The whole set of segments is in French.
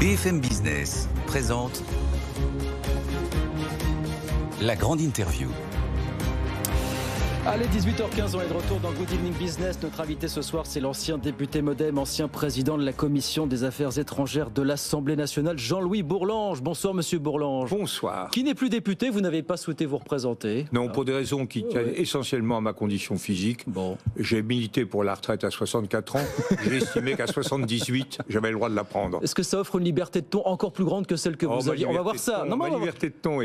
BFM Business présente la grande interview. Allez, 18h15, on est de retour dans Good Evening Business. Notre invité ce soir, c'est l'ancien député Modem, ancien président de la Commission des Affaires étrangères de l'Assemblée nationale, Jean-Louis Bourlange. Bonsoir, monsieur Bourlange. Bonsoir. Qui n'est plus député, vous n'avez pas souhaité vous représenter Non, pour des raisons qui tiennent essentiellement à ma condition physique. Bon. J'ai milité pour la retraite à 64 ans. J'ai estimé qu'à 78, j'avais le droit de la prendre. Est-ce que ça offre une liberté de ton encore plus grande que celle que oh, vous aviez On va voir ça. non, ma liberté de ton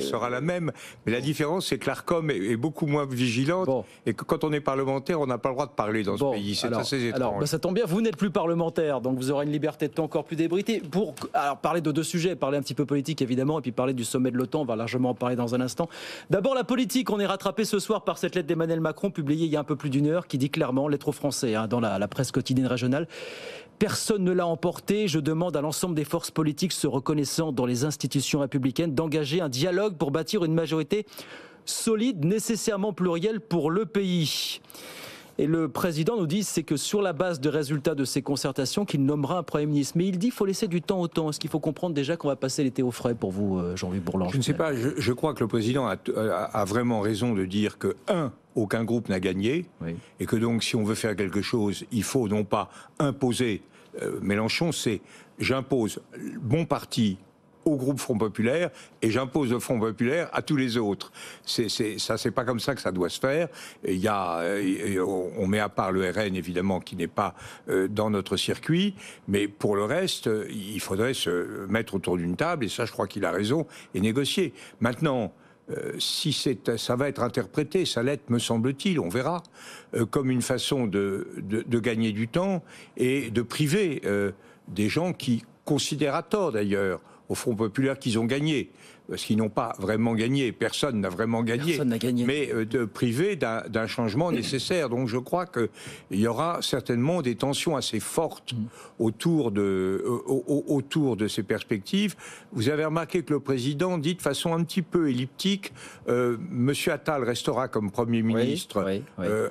sera la même. Mais la différence, c'est que l'ARCOM est beaucoup moins vigilante et que quand on est parlementaire, on n'a pas le droit de parler dans ce pays. C'est assez étrange. Alors, bah, ça tombe bien, vous n'êtes plus parlementaire, donc vous aurez une liberté de temps encore plus débridée. Pour alors, parler de deux sujets, parler un petit peu politique évidemment, et puis parler du sommet de l'OTAN, on va largement en parler dans un instant. D'abord, la politique, on est rattrapé ce soir par cette lettre d'Emmanuel Macron, publiée il y a un peu plus d'une heure, qui dit clairement, lettre aux Français, hein, dans la, la presse quotidienne régionale, Personne ne l'a emporté. Je demande à l'ensemble des forces politiques se reconnaissant dans les institutions républicaines d'engager un dialogue pour bâtir une majorité solide, nécessairement pluriel pour le pays. Et le président nous dit, c'est que sur la base des résultats de ces concertations, qu'il nommera un Premier ministre. Mais il dit, il faut laisser du temps au temps. Est-ce qu'il faut comprendre déjà qu'on va passer l'été au frais pour vous, euh, Jean-Louis Bourlange Je ne sais pas. Je, crois que le président a, vraiment raison de dire que, un, aucun groupe n'a gagné. Et que donc, si on veut faire quelque chose, il faut non pas imposer. Euh, Mélenchon, c'est j'impose bon parti au groupe Front Populaire et j'impose le Front Populaire à tous les autres. C'est, c'est, ça, c'est pas comme ça que ça doit se faire. Il y a, on met à part le RN évidemment qui n'est pas euh, dans notre circuit, mais pour le reste, il faudrait se mettre autour d'une table et ça, je crois qu'il a raison et négocier. Maintenant. Euh, si c'est, ça va être interprété, ça l'est, me semble-t-il, on verra, euh, comme une façon de, gagner du temps et de priver des gens qui considèrent à tort d'ailleurs au Front populaire qu'ils ont gagné, parce euh, qu'ils n'ont pas vraiment gagné, personne n'a vraiment gagné, mais euh, de priver d'un changement nécessaire. Donc je crois qu'il y aura certainement des tensions assez fortes mm. euh, autour, de, ces perspectives. Vous avez remarqué que le président dit de façon un petit peu elliptique, Monsieur Attal restera comme Premier ministre,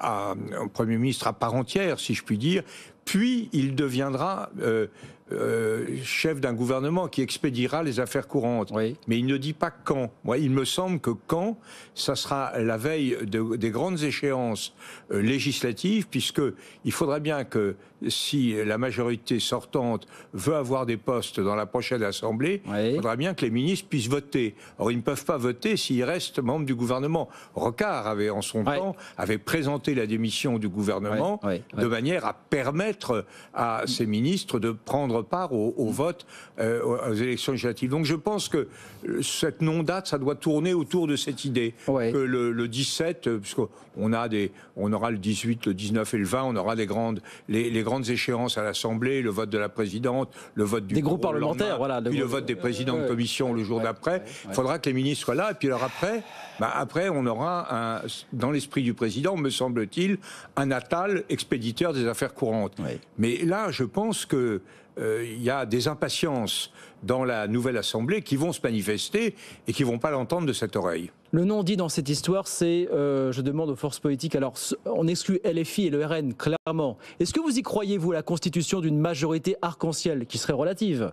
un Premier ministre à part entière, si je puis dire, puis il deviendra euh, euh, chef d'un gouvernement qui expédiera les affaires courantes. Mais il ne dit pas quand. il me semble que quand, ça sera la veille des grandes échéances euh, législatives, puisque il faudra bien que si la majorité sortante veut avoir des postes dans la prochaine Assemblée, il faudra bien que les ministres puissent voter. Or, ils ne peuvent pas voter s'ils restent membres du gouvernement. Rocard avait, en son temps, avait présenté la démission du gouvernement de manière à permettre à ces ministres de prendre part au, au vote euh, aux élections législatives. Donc, je pense que euh, cette non-date, ça doit tourner autour de cette idée que le, 17, 17, euh, puisqu'on a des, on aura le 18, le 19 et le 20, on aura des grandes, les, les grandes grandes échéances à l'Assemblée, le vote de la présidente, le vote du des groupes parlementaires, voilà, puis le vote des présidents de commission le jour d'après. Il faudra que les ministres soient là, et puis alors après, bah, après on aura un, dans l'esprit du président, me semble-t-il, un Natal expéditeur des affaires courantes. Mais là, je pense que euh, il y a des impatiences dans la nouvelle Assemblée qui vont se manifester et qui vont pas l'entendre de cette oreille. Le nom dit dans cette histoire, c'est, euh, je demande aux forces politiques, alors on exclut LFI et le RN, clairement. Est-ce que vous y croyez, vous, à la constitution d'une majorité arc-en-ciel qui serait relative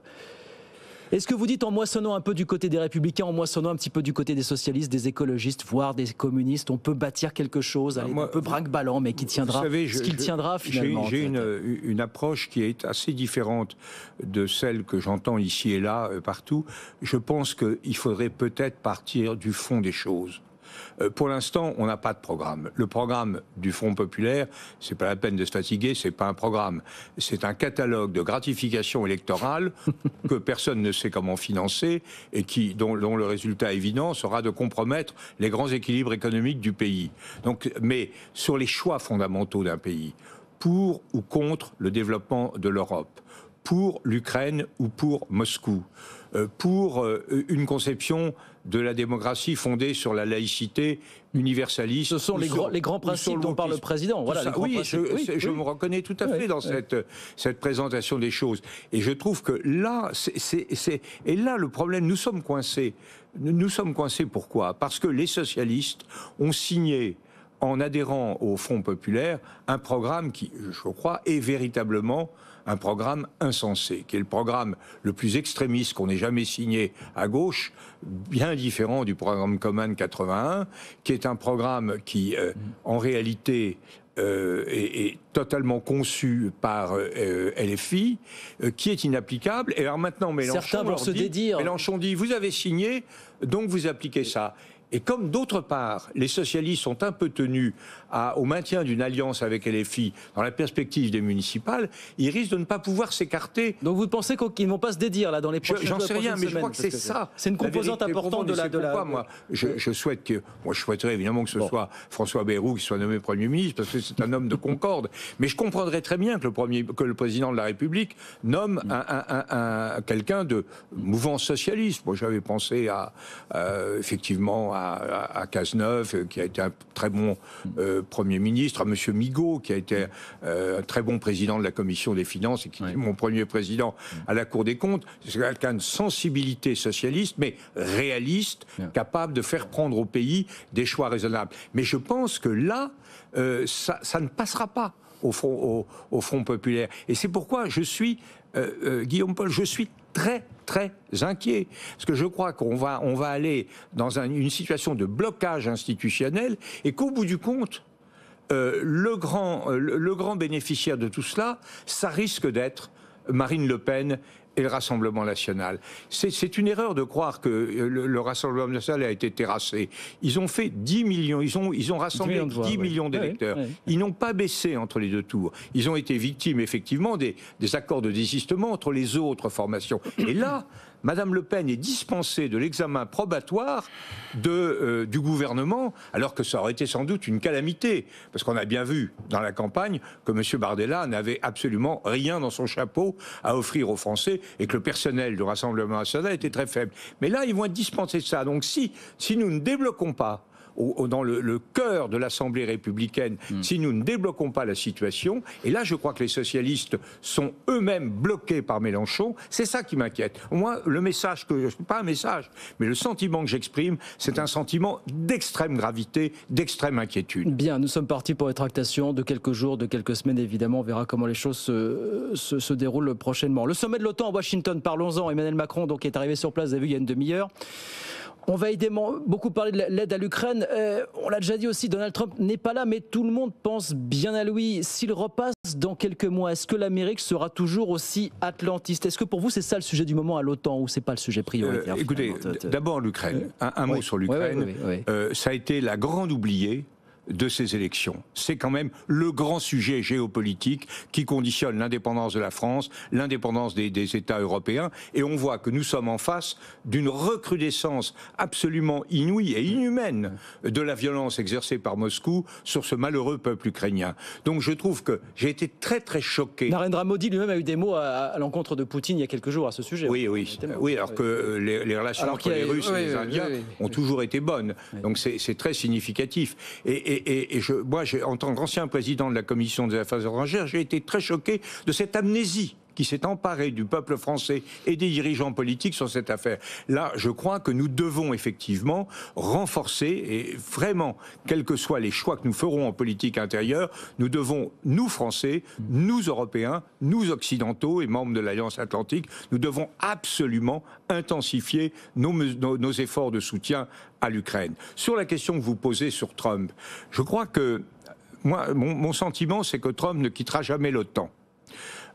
est-ce que vous dites en moissonnant un peu du côté des républicains, en moissonnant un petit peu du côté des socialistes, des écologistes, voire des communistes, on peut bâtir quelque chose, ah, un peu brinque-ballant, mais qui tiendra, vous tiendra J'ai une, euh, une, approche qui est assez différente de celle que j'entends ici et là, euh, partout. Je pense qu'il faudrait peut-être partir du fond des choses. Euh, pour l'instant, on n'a pas de programme. Le programme du Front populaire, c'est pas la peine de se fatiguer, c'est pas un programme. C'est un catalogue de gratifications électorales que personne ne sait comment financer et qui, dont, le résultat évident sera de compromettre les grands équilibres économiques du pays. Donc, mais sur les choix fondamentaux d'un pays, pour ou contre le développement de l'Europe, pour l'Ukraine ou pour Moscou, euh, pour euh, une conception de la démocratie fondée sur la laïcité universaliste. Ce sont les, grands, les grands principes dont parle le président. Voilà, oui, je, me reconnais tout à fait dans cette, cette présentation des choses. Et je trouve que là, c'est et là le problème, nous sommes coincés. Nous sommes coincés pourquoi Parce que les socialistes ont signé en adhérant au Front populaire, un programme qui, je crois, est véritablement un programme insensé, qui est le programme le plus extrémiste qu'on ait jamais signé à gauche, bien différent du programme commun 81, qui est un programme qui, euh, mm. en réalité, euh, est, totalement conçu par euh, LFI, qui est inapplicable. Et alors maintenant, Certains se Mélenchon dit, vous avez signé, donc vous appliquez ça. Et comme d'autre part, les socialistes sont un peu tenus à, au maintien d'une alliance avec Filles dans la perspective des municipales, ils risquent de ne pas pouvoir s'écarter. Donc vous pensez qu'ils ne vont pas se dédire là dans les prochaines J'en sais rien, mais je crois que c'est ça. C'est une composante importante de la. De moi, je, souhaite que, moi, je souhaiterais évidemment que ce soit François Bayrou qui soit nommé Premier ministre parce que c'est un homme de concorde. Mais je comprendrais très bien que le premier, que le président de la République nomme un, quelqu'un de mouvement socialiste. Moi, j'avais pensé à euh, effectivement à à, Cazeneuve, euh, qui a été un très bon euh, Premier ministre, à M. Migaud, qui a été euh, un très bon président de la Commission des Finances et qui est mon premier président mm. à la Cour des comptes. C'est quelqu'un de sensibilité socialiste, mais réaliste, capable de faire prendre au pays des choix raisonnables. Mais je pense que là, ça, ne passera pas au Front, au front populaire. Et c'est pourquoi je suis, Guillaume Paul, je suis très très inquiet. Parce que je crois qu'on va, on va aller dans une situation de blocage institutionnel et qu'au bout du compte, euh, le, grand, euh, le, grand bénéficiaire de tout cela, ça risque d'être Marine Le Pen et le Rassemblement national. C'est une erreur de croire que euh, le, Rassemblement national a été terrassé. Ils ont fait 10 millions, ils ont, ils ont rassemblé 10 millions d'électeurs. ils n'ont pas baissé entre les deux tours. Ils ont été victimes, effectivement, des, des accords de désistement entre les autres formations. Et là, Madame Le Pen est dispensée de l'examen probatoire euh, du gouvernement, alors que ça aurait été sans doute une calamité, parce qu'on a bien vu dans la campagne que M. Bardella n'avait absolument rien dans son chapeau à offrir aux Français et que le personnel du Rassemblement national était très faible. Mais là, ils vont être dispensés de ça. Donc si nous ne débloquons pas dans le, cœur de l'Assemblée républicaine hmm. si nous ne débloquons pas la situation. Et là, je crois que les socialistes sont eux-mêmes bloqués par Mélenchon. C'est ça qui m'inquiète. Moi, le message que pas un message, mais le sentiment que j'exprime, c'est un sentiment d'extrême gravité, d'extrême inquiétude. Bien, nous sommes partis pour les tractations de quelques jours, de quelques semaines. Évidemment, on verra comment les choses se, se, déroulent prochainement. Le sommet de l'OTAN à Washington, parlons-en. Emmanuel Macron donc est arrivé sur place. Vous avez vu il y a une demi-heure. On va beaucoup parler de l'aide à l'Ukraine. Euh, on l'a déjà dit aussi, Donald Trump n'est pas là, mais tout le monde pense bien à lui. S'il repasse dans quelques mois, est-ce que l'Amérique sera toujours aussi atlantiste Est-ce que pour vous, c'est ça le sujet du moment à l'OTAN ou c'est pas le sujet prioritaire euh, Écoutez, d'abord l'Ukraine. Un, mot sur l'Ukraine. Euh, ça a été la grande oubliée de ces élections. C'est quand même le grand sujet géopolitique qui conditionne l'indépendance de la France, l'indépendance des, États européens, et on voit que nous sommes en face d'une recrudescence absolument inouïe et inhumaine de la violence exercée par Moscou sur ce malheureux peuple ukrainien. Donc je trouve que j'ai été très très choqué. Narendra Modi lui-même a eu des mots à, l'encontre de Poutine il y a quelques jours à ce sujet. Oui, oui, oui, alors que euh, les, relations entre les Russes et les Indiens ont toujours été bonnes. Donc c'est très significatif. et et, moi, en tant qu'ancien président de la commission des affaires étrangères, j'ai été très choqué de cette amnésie qui s'est emparé du peuple français et des dirigeants politiques sur cette affaire. Là, je crois que nous devons effectivement renforcer et vraiment, quels que soient les choix que nous ferons en politique intérieure, nous devons, nous Français, nous Européens, nous Occidentaux et membres de l'Alliance Atlantique, nous devons absolument intensifier nos, nos, efforts de soutien à l'Ukraine. Sur la question que vous posez sur Trump, je crois que moi, mon, sentiment, c'est que Trump ne quittera jamais l'OTAN.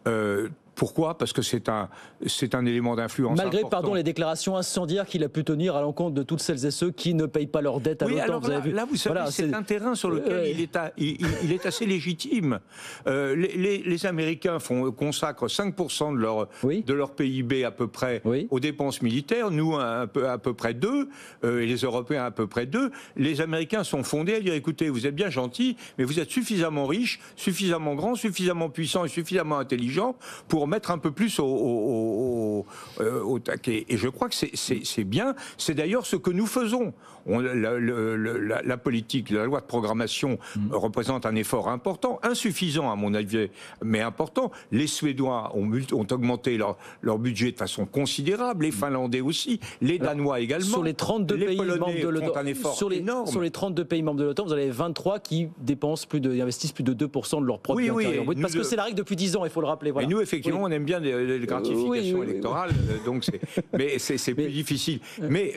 Euh, pourquoi Parce que c'est un, c'est un élément d'influence. Malgré, pardon, les déclarations incendiaires qu'il a pu tenir à l'encontre de toutes celles et ceux qui ne payent pas leur dettes à oui, là, vous savez, c'est un terrain sur lequel euh, il, est il, est assez légitime. Euh, les, Américains font, consacrent 5% de leur, de leur PIB à peu près aux dépenses militaires, nous un, peu, à peu près 2, euh, et les Européens à peu près 2. Les Américains sont fondés à dire écoutez, vous êtes bien gentils, mais vous êtes suffisamment riches, suffisamment grands, suffisamment puissants et suffisamment intelligents pour mettre un peu plus au, euh, taquet. Et je crois que c'est bien. C'est d'ailleurs ce que nous faisons. On, la, politique, la loi de programmation mm. représente un effort important, insuffisant à mon avis, mais important. Les Suédois ont, ont augmenté leur, leur, budget de façon considérable, les mm. Finlandais aussi, les Danois également. Sur les 32 pays membres de l'OTAN, sur, sur les 32 pays membres de l'OTAN, vous avez 23 qui dépensent plus de, investissent plus de 2% de leur propre oui, oui, parce que c'est la règle depuis 10 ans, il faut le rappeler. Et nous, effectivement, on aime bien les, euh, gratifications électorales, euh, donc c'est, mais c'est, plus difficile. Euh. Mais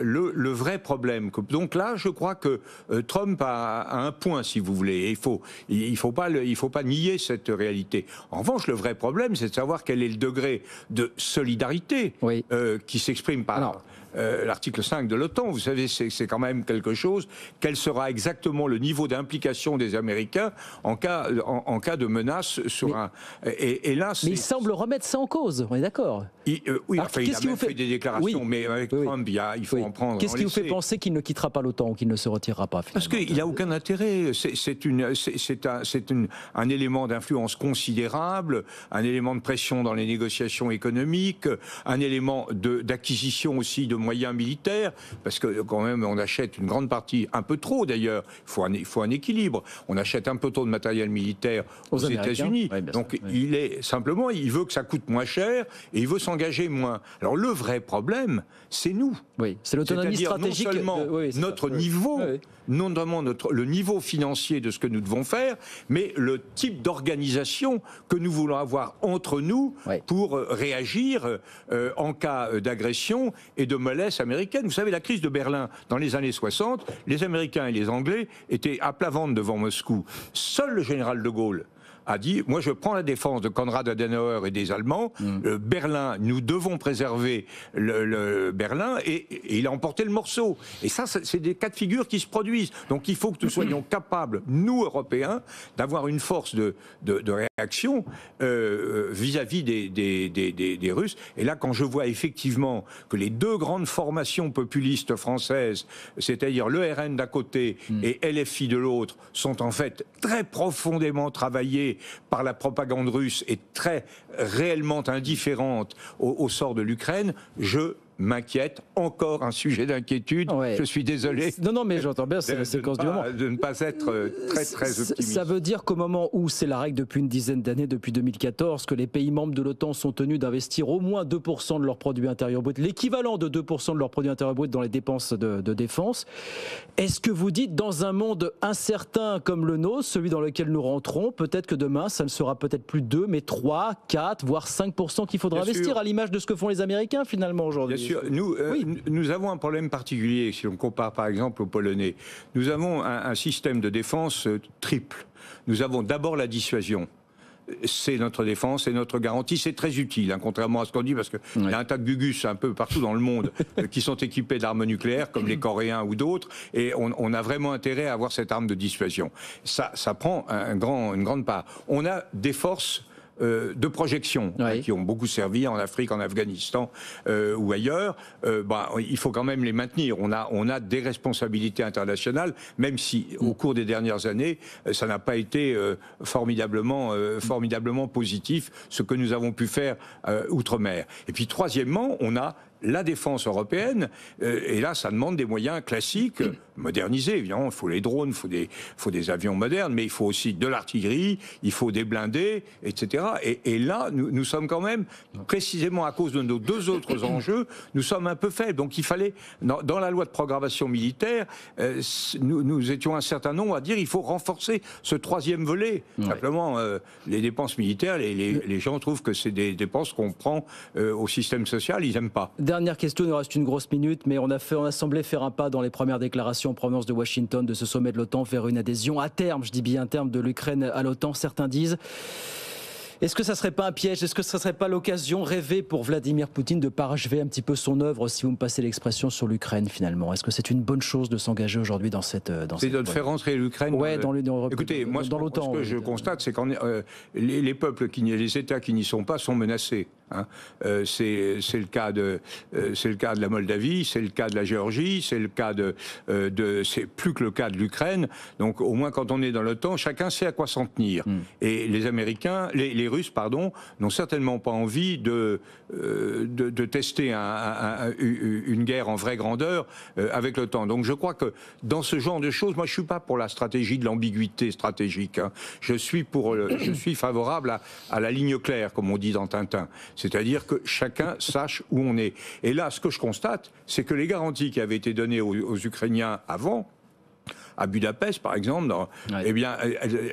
le, vrai problème, que, donc là, je crois que Trump a, un point, si vous voulez. Il faut, il, faut pas, le, il faut pas nier cette réalité. En revanche, le vrai problème, c'est de savoir quel est le degré de solidarité qui s'exprime par. Euh, l'article 5 de l'OTAN. Vous savez, c'est quand même quelque chose. Quel sera exactement le niveau d'implication des Américains en cas, en, cas de menace sur un. Et, et là, mais il semble remettre ça en cause, on est d'accord euh, Oui, il a même fait... des déclarations, mais avec Trump, il, faut en prendre. Qu'est-ce qui vous fait penser qu'il ne quittera pas l'OTAN ou qu'il ne se retirera pas Parce qu'il a aucun intérêt. C'est un, un élément d'influence considérable, un élément de pression dans les négociations économiques, un élément d'acquisition aussi de moyens militaires, parce que quand même on achète une grande partie, un peu trop d'ailleurs, il faut un, faut un équilibre, on achète un peu trop de matériel militaire aux, États-Unis. Donc il est simplement, il veut que ça coûte moins cher et il veut s'engager moins. Alors le vrai problème, c'est nous. Oui, c'est l'autonomie stratégique. notre niveau, non seulement notre, le niveau financier de ce que nous devons faire, mais le type d'organisation que nous voulons avoir entre nous pour euh, réagir euh, en cas euh, d'agression et de menace américaine. Vous savez, la crise de Berlin dans les années 60, les Américains et les Anglais étaient à plat ventre devant Moscou. Seul le général de Gaulle a dit Moi, je prends la défense de Konrad Adenauer et des Allemands. Mm. Euh, Berlin, nous devons préserver le, Berlin. Et, il a emporté le morceau. Et ça, c'est des cas de figure qui se produisent. Donc, il faut que nous soyons capables, nous, Européens, d'avoir une force de, de, réaction euh, euh, vis-à-vis des, des, des, des, Russes. Et là, quand je vois effectivement que les deux grandes formations populistes françaises, c'est-à-dire le RN d'un côté mm. et LFI de l'autre, sont en fait très profondément travaillées par la propagande russe est très euh, réellement indifférente au sort de l'Ukraine, je m'inquiète, encore un sujet d'inquiétude. Je suis désolé. Non, non, mais j'entends bien, c'est la séquence du moment. De ne pas être euh, très, très optimiste. Ça veut dire qu'au moment où c'est la règle depuis une dizaine d'années, depuis 2014, que les pays membres de l'OTAN sont tenus d'investir au moins 2% de leur produit intérieur brut, l'équivalent de 2% de leur produit intérieur brut dans les dépenses de, défense, est-ce que vous dites, dans un monde incertain comme le nôtre, celui dans lequel nous rentrons, peut-être que demain, ça ne sera peut-être plus 2, mais 3, 4, voire 5% qu'il faudra investir, à l'image de ce que font les Américains finalement aujourd'hui euh, nous, avons un problème particulier si on compare par exemple aux Polonais. Nous avons un, système de défense euh, triple. Nous avons d'abord la dissuasion c'est notre défense, c'est notre garantie, c'est très utile, hein, contrairement à ce qu'on dit, parce qu'il y a un tas de gugus un peu partout dans le monde euh, qui sont équipés d'armes nucléaires, comme les Coréens ou d'autres, et on, a vraiment intérêt à avoir cette arme de dissuasion. Ça, prend une grande part. On a des forces euh, de projection hein, qui ont beaucoup servi en Afrique, en Afghanistan euh, ou ailleurs, euh, bah, il faut quand même les maintenir. On a, on a des responsabilités internationales, même si au cours des dernières années, ça n'a pas été formidablement, formidablement positif ce que nous avons pu faire outre-mer. Et puis troisièmement, on a la défense européenne. Euh, et là, ça demande des moyens classiques, modernisés, évidemment. Il faut les drones, il faut des, avions modernes, mais il faut aussi de l'artillerie, il faut des blindés, etc. Et, là, nous, sommes quand même, précisément à cause de nos deux autres enjeux, nous sommes un peu faibles. Donc il fallait, dans, la loi de programmation militaire, euh, nous, étions un certain nombre à dire il faut renforcer ce troisième volet. Simplement, euh, les dépenses militaires, les, les, gens trouvent que c'est des dépenses qu'on prend au système social, ils n'aiment pas dernière question, il nous reste une grosse minute, mais on a, fait, on a semblé faire un pas dans les premières déclarations en provenance de Washington de ce sommet de l'OTAN vers une adhésion à terme, je dis bien terme, de l'Ukraine à l'OTAN. Certains disent. Est-ce que ça ne serait pas un piège Est-ce que ce ne serait pas l'occasion rêvée pour Vladimir Poutine de parachever un petit peu son œuvre, si vous me passez l'expression, sur l'Ukraine finalement Est-ce que c'est une bonne chose de s'engager aujourd'hui dans cette. Euh, dans c'est de faire rentrer l'Ukraine euh, dans l'Union européenne. Écoutez, moi, dans l'OTAN, ce que je constate, c'est que euh, les, peuples, qui, les États qui n'y sont pas, sont menacés. Hein. Euh, c'est le cas de euh, le cas de la Moldavie, c'est le cas de la Géorgie, c'est le cas de, euh, de c'est plus que le cas de l'Ukraine. Donc au moins quand on est dans l'OTAN, chacun sait à quoi s'en tenir. Hmm. Et les Américains, les, Russes pardon, n'ont certainement pas envie de de, tester une guerre en vraie grandeur avec l'OTAN. Donc je crois que dans ce genre de choses, moi je suis pas pour la stratégie de l'ambiguïté stratégique. Hein. Je suis pour je suis favorable à, à la ligne claire comme on dit dans Tintin c'est-à-dire que chacun sache où on est. Et là, ce que je constate, c'est que les garanties qui avaient été données aux, Ukrainiens avant, à Budapest, par exemple, eh bien,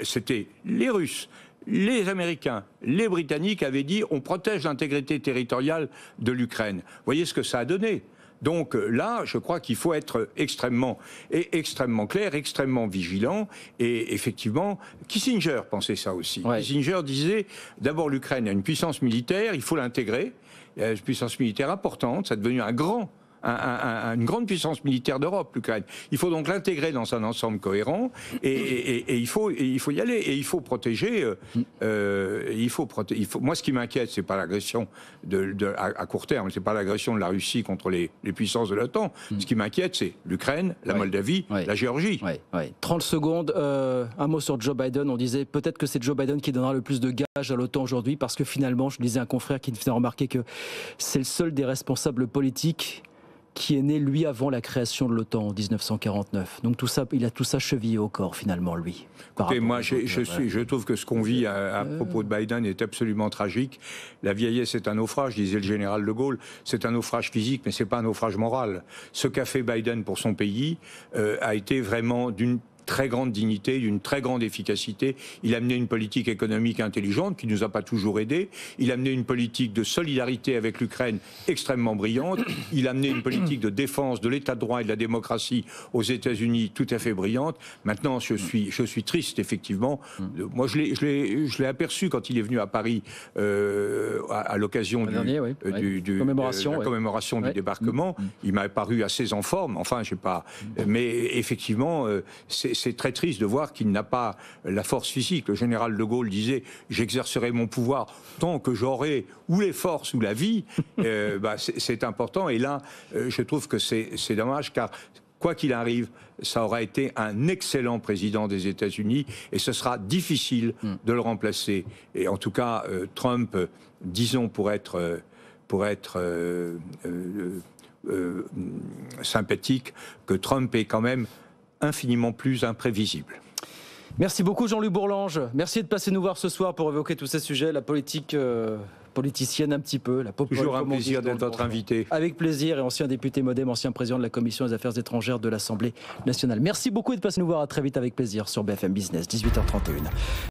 c'était les Russes, les Américains, les Britanniques avaient dit on protège l'intégrité territoriale de l'Ukraine. Voyez ce que ça a donné. Donc euh, là, je crois qu'il faut être extrêmement, et extrêmement clair, extrêmement vigilant. Et effectivement, Kissinger pensait ça aussi. Kissinger disait d'abord l'Ukraine a une puissance militaire, il faut l'intégrer. Euh, une puissance militaire importante, ça a devenu un grand une grande puissance militaire d'Europe, l'Ukraine. Il faut donc l'intégrer dans un ensemble cohérent et, il, faut, il faut y aller. Et il faut protéger. Euh, euh, il faut il faut, moi, ce qui m'inquiète, c'est pas l'agression de, à, court terme, c'est pas l'agression de la Russie contre les, puissances de l'OTAN. Hmm. Ce qui m'inquiète, c'est l'Ukraine, la Moldavie, la Géorgie. 30 secondes, euh, un mot sur Joe Biden. On disait peut-être que c'est Joe Biden qui donnera le plus de gages à l'OTAN aujourd'hui parce que finalement, je disais à un confrère qui me faisait remarquer que c'est le seul des responsables politiques qui est né lui avant la création de l'OTAN en 1949. Donc tout ça, il a tout ça chevillé au corps finalement lui. Écoutez, moi je, euh, suis, je trouve que ce qu'on vit à, euh. propos de Biden est absolument tragique. La vieillesse est un naufrage, disait le général de Gaulle. C'est un naufrage physique, mais c'est pas un naufrage moral. Ce qu'a fait Biden pour son pays euh, a été vraiment d'une très grande dignité, d'une très grande efficacité. Il a mené une politique économique intelligente qui ne nous a pas toujours aidés. Il a mené une politique de solidarité avec l'Ukraine extrêmement brillante. Il a mené une politique de défense de l'état de droit et de la démocratie aux États-Unis tout à fait brillante. Maintenant, je mm. suis, je suis triste, effectivement. Mm. Euh, moi, je l'ai aperçu quand il est venu à Paris euh, à, l'occasion du, euh, du, de la commémoration du débarquement. Mm. Il m'a paru assez en forme. Enfin, je sais pas. Mais effectivement, c'est c'est très triste de voir qu'il n'a pas la force physique. Le général de Gaulle disait J'exercerai mon pouvoir tant que j'aurai ou les forces ou la vie. Euh, bah, c'est important. Et là, euh, je trouve que c'est dommage, car quoi qu'il arrive, ça aura été un excellent président des États-Unis et ce sera difficile hmm. de le remplacer. Et en tout cas, euh, Trump, disons pour être, pour être sympathique, que Trump est quand même infiniment plus imprévisible. Merci beaucoup Jean-Luc Bourlange. Merci de passer nous voir ce soir pour évoquer tous ces sujets, la politique euh, politicienne un petit peu, la pop Toujours un plaisir d'être votre invité. Avec plaisir et ancien député modem, ancien président de la commission des affaires étrangères de l'Assemblée nationale. Merci beaucoup de passer nous voir à très vite avec plaisir sur BFM Business 18h31.